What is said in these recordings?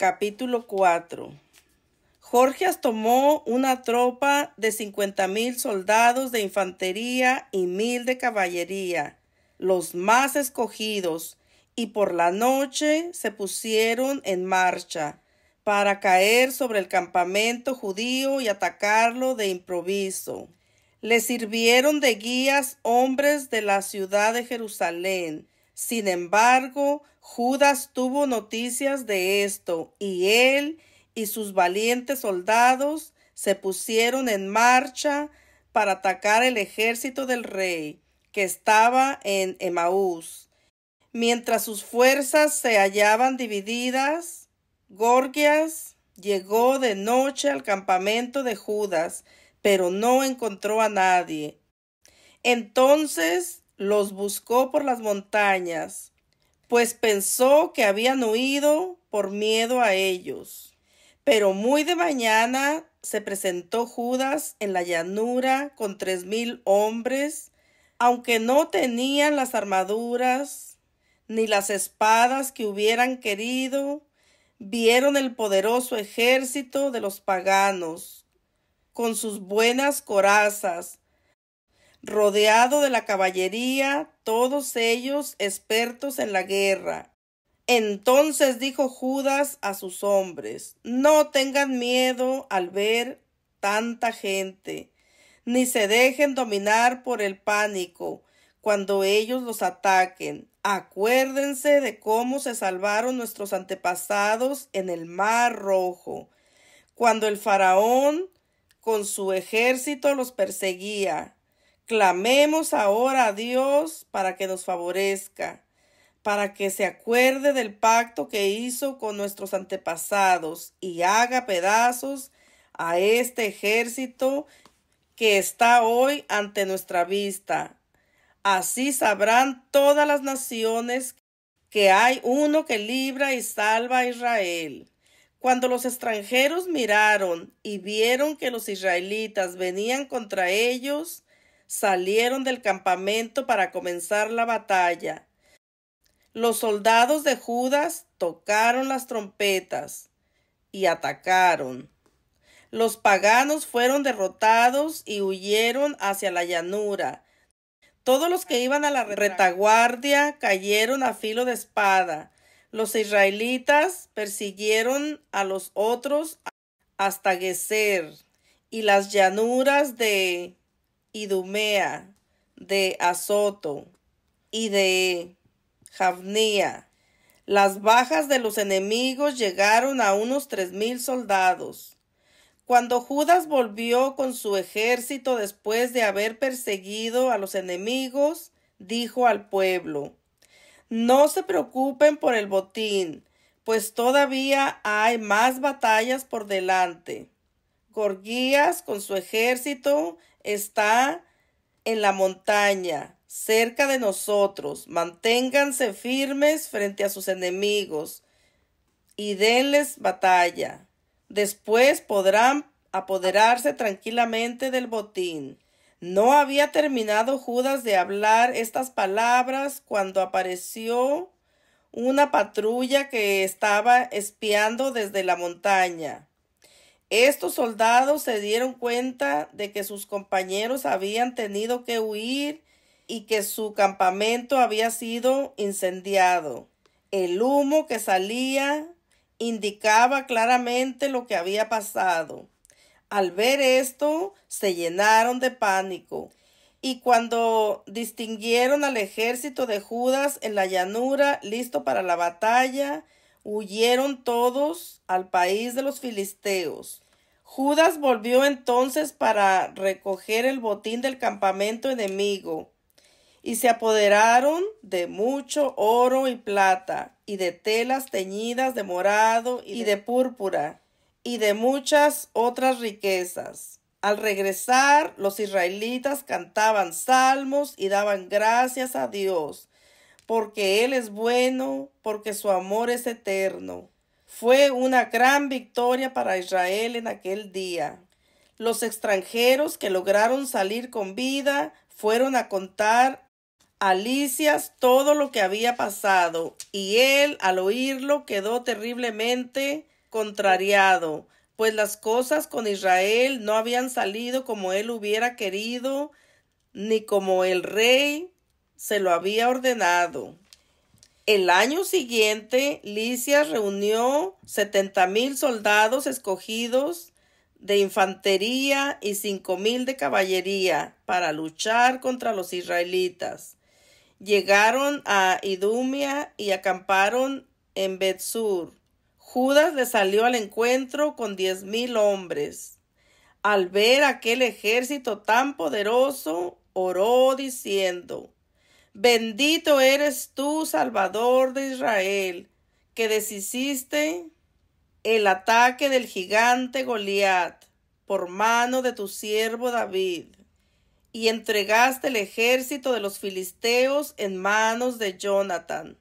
Capítulo 4 Jorgias tomó una tropa de cincuenta mil soldados de infantería y mil de caballería, los más escogidos, y por la noche se pusieron en marcha para caer sobre el campamento judío y atacarlo de improviso. Le sirvieron de guías hombres de la ciudad de Jerusalén, sin embargo, Judas tuvo noticias de esto, y él y sus valientes soldados se pusieron en marcha para atacar el ejército del rey, que estaba en Emaús. Mientras sus fuerzas se hallaban divididas, Gorgias llegó de noche al campamento de Judas, pero no encontró a nadie. Entonces los buscó por las montañas, pues pensó que habían huido por miedo a ellos. Pero muy de mañana se presentó Judas en la llanura con tres mil hombres, aunque no tenían las armaduras ni las espadas que hubieran querido, vieron el poderoso ejército de los paganos, con sus buenas corazas, rodeado de la caballería, todos ellos expertos en la guerra. Entonces dijo Judas a sus hombres, no tengan miedo al ver tanta gente, ni se dejen dominar por el pánico cuando ellos los ataquen. Acuérdense de cómo se salvaron nuestros antepasados en el mar rojo, cuando el faraón con su ejército los perseguía Clamemos ahora a Dios para que nos favorezca, para que se acuerde del pacto que hizo con nuestros antepasados y haga pedazos a este ejército que está hoy ante nuestra vista. Así sabrán todas las naciones que hay uno que libra y salva a Israel. Cuando los extranjeros miraron y vieron que los israelitas venían contra ellos, salieron del campamento para comenzar la batalla. Los soldados de Judas tocaron las trompetas y atacaron. Los paganos fueron derrotados y huyeron hacia la llanura. Todos los que iban a la retaguardia cayeron a filo de espada. Los israelitas persiguieron a los otros hasta Gezer. y las llanuras de Idumea, de Azoto y de Javnia. Las bajas de los enemigos llegaron a unos tres mil soldados. Cuando Judas volvió con su ejército después de haber perseguido a los enemigos, dijo al pueblo No se preocupen por el botín, pues todavía hay más batallas por delante. Gorgías con su ejército está en la montaña, cerca de nosotros. Manténganse firmes frente a sus enemigos y denles batalla. Después podrán apoderarse tranquilamente del botín. No había terminado Judas de hablar estas palabras cuando apareció una patrulla que estaba espiando desde la montaña. Estos soldados se dieron cuenta de que sus compañeros habían tenido que huir y que su campamento había sido incendiado. El humo que salía indicaba claramente lo que había pasado. Al ver esto, se llenaron de pánico. Y cuando distinguieron al ejército de Judas en la llanura, listo para la batalla, huyeron todos al país de los filisteos. Judas volvió entonces para recoger el botín del campamento enemigo, y se apoderaron de mucho oro y plata, y de telas teñidas de morado y de púrpura, y de muchas otras riquezas. Al regresar, los israelitas cantaban salmos y daban gracias a Dios porque Él es bueno, porque su amor es eterno. Fue una gran victoria para Israel en aquel día. Los extranjeros que lograron salir con vida fueron a contar a Alicia todo lo que había pasado, y él, al oírlo, quedó terriblemente contrariado, pues las cosas con Israel no habían salido como él hubiera querido, ni como el rey se lo había ordenado. El año siguiente, Licia reunió mil soldados escogidos de infantería y mil de caballería para luchar contra los israelitas. Llegaron a Idumia y acamparon en Bethsur. Judas le salió al encuentro con diez mil hombres. Al ver aquel ejército tan poderoso, oró diciendo Bendito eres tú, Salvador de Israel, que deshiciste el ataque del gigante Goliat por mano de tu siervo David, y entregaste el ejército de los filisteos en manos de Jonathan,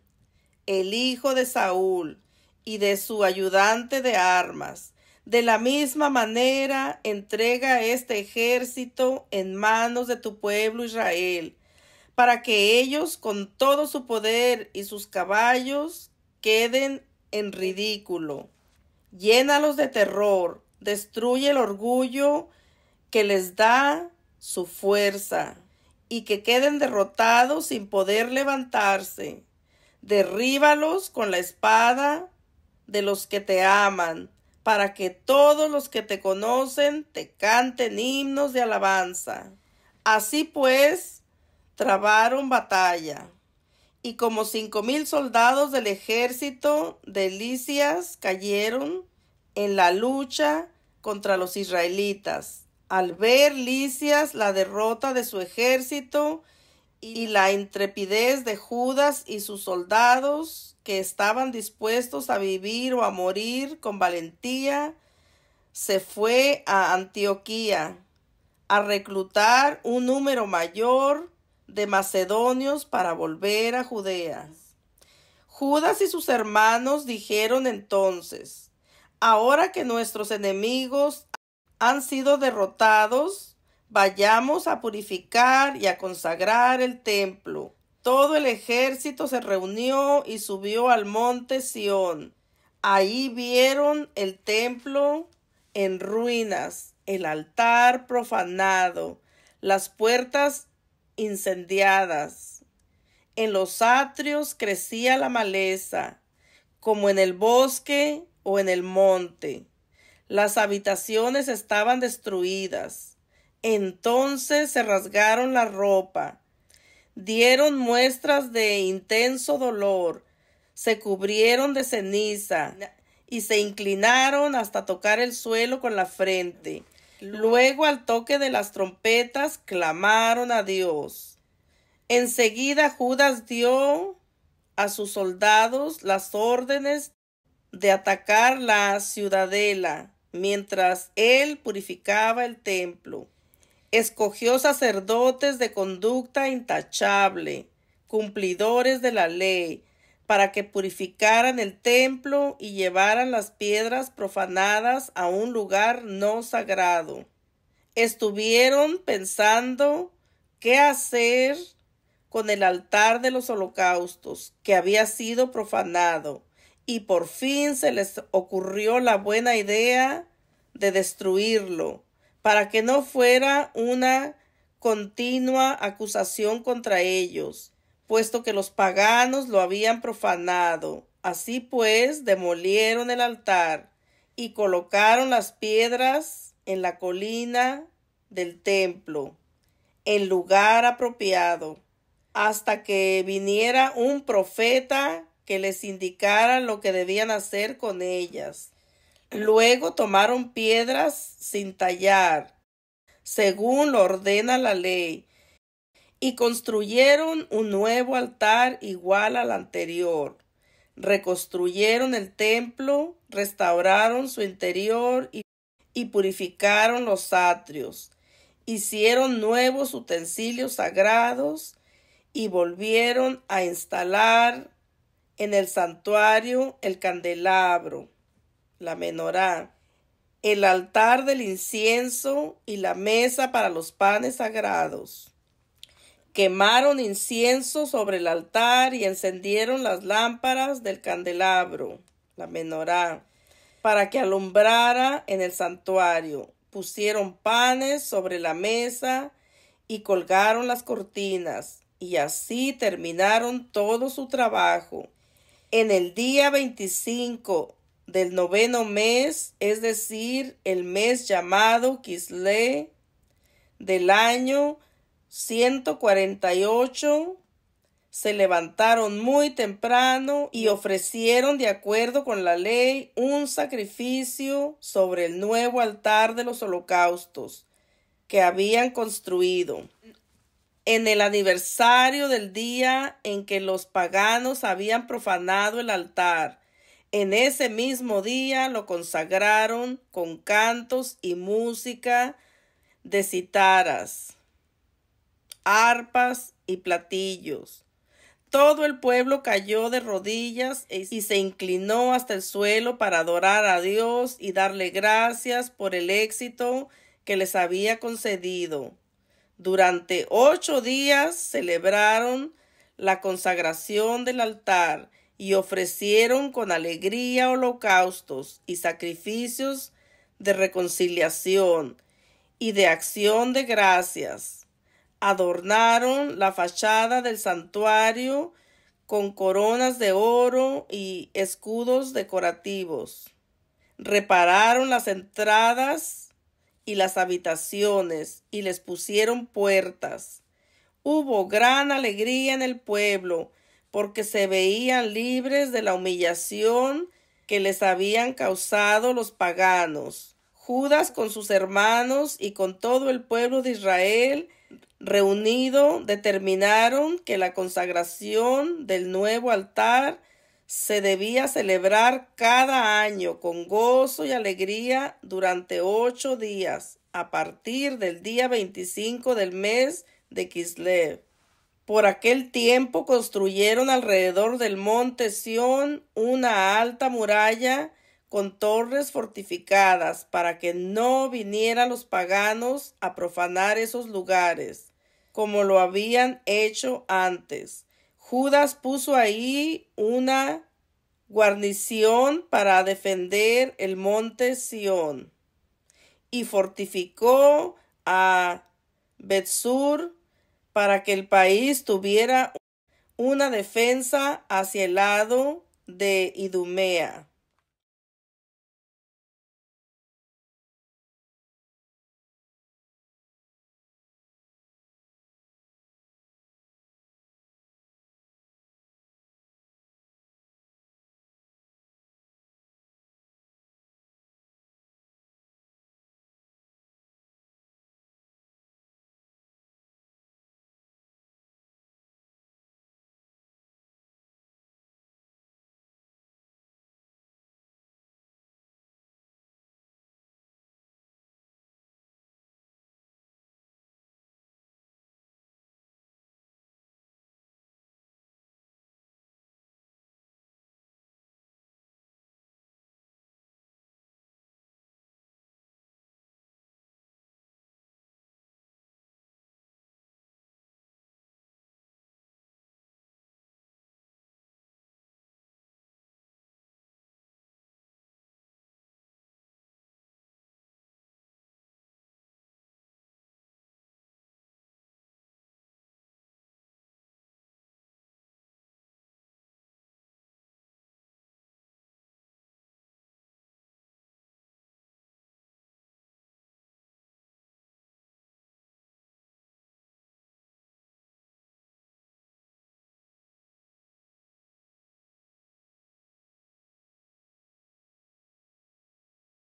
el hijo de Saúl, y de su ayudante de armas. De la misma manera, entrega este ejército en manos de tu pueblo Israel, para que ellos con todo su poder y sus caballos queden en ridículo. Llénalos de terror, destruye el orgullo que les da su fuerza y que queden derrotados sin poder levantarse. Derríbalos con la espada de los que te aman, para que todos los que te conocen te canten himnos de alabanza. Así pues, trabaron batalla. Y como cinco mil soldados del ejército de Lisias cayeron en la lucha contra los israelitas. Al ver Lisias la derrota de su ejército y la intrepidez de Judas y sus soldados que estaban dispuestos a vivir o a morir con valentía, se fue a Antioquía a reclutar un número mayor de macedonios para volver a Judea. Judas y sus hermanos dijeron entonces, ahora que nuestros enemigos han sido derrotados, vayamos a purificar y a consagrar el templo. Todo el ejército se reunió y subió al monte Sión. Ahí vieron el templo en ruinas, el altar profanado, las puertas incendiadas. En los atrios crecía la maleza, como en el bosque o en el monte. Las habitaciones estaban destruidas. Entonces se rasgaron la ropa, dieron muestras de intenso dolor, se cubrieron de ceniza y se inclinaron hasta tocar el suelo con la frente. Luego al toque de las trompetas clamaron a Dios. Enseguida Judas dio a sus soldados las órdenes de atacar la ciudadela mientras él purificaba el templo. Escogió sacerdotes de conducta intachable, cumplidores de la ley, para que purificaran el templo y llevaran las piedras profanadas a un lugar no sagrado. Estuvieron pensando qué hacer con el altar de los holocaustos, que había sido profanado, y por fin se les ocurrió la buena idea de destruirlo, para que no fuera una continua acusación contra ellos puesto que los paganos lo habían profanado. Así pues, demolieron el altar y colocaron las piedras en la colina del templo, en lugar apropiado, hasta que viniera un profeta que les indicara lo que debían hacer con ellas. Luego tomaron piedras sin tallar, según lo ordena la ley, y construyeron un nuevo altar igual al anterior. Reconstruyeron el templo, restauraron su interior y, purificaron los atrios. Hicieron nuevos utensilios sagrados y volvieron a instalar en el santuario el candelabro, la menorá, el altar del incienso y la mesa para los panes sagrados quemaron incienso sobre el altar y encendieron las lámparas del candelabro, la menorá, para que alumbrara en el santuario. Pusieron panes sobre la mesa y colgaron las cortinas, y así terminaron todo su trabajo. En el día 25 del noveno mes, es decir, el mes llamado Kisle del año 148 se levantaron muy temprano y ofrecieron de acuerdo con la ley un sacrificio sobre el nuevo altar de los holocaustos que habían construido. En el aniversario del día en que los paganos habían profanado el altar, en ese mismo día lo consagraron con cantos y música de citaras arpas y platillos. Todo el pueblo cayó de rodillas e- y se inclinó hasta el suelo para adorar a Dios y darle gracias por el éxito que les había concedido. Durante ocho días celebraron la consagración del altar y ofrecieron con alegría holocaustos y sacrificios de reconciliación y de acción de gracias adornaron la fachada del santuario con coronas de oro y escudos decorativos. Repararon las entradas y las habitaciones y les pusieron puertas. Hubo gran alegría en el pueblo porque se veían libres de la humillación que les habían causado los paganos. Judas con sus hermanos y con todo el pueblo de Israel reunido determinaron que la consagración del nuevo altar se debía celebrar cada año con gozo y alegría durante ocho días a partir del día 25 del mes de Kislev. Por aquel tiempo construyeron alrededor del monte Sión una alta muralla con torres fortificadas para que no vinieran los paganos a profanar esos lugares como lo habían hecho antes. Judas puso ahí una guarnición para defender el monte Sión y fortificó a Betsur para que el país tuviera una defensa hacia el lado de Idumea.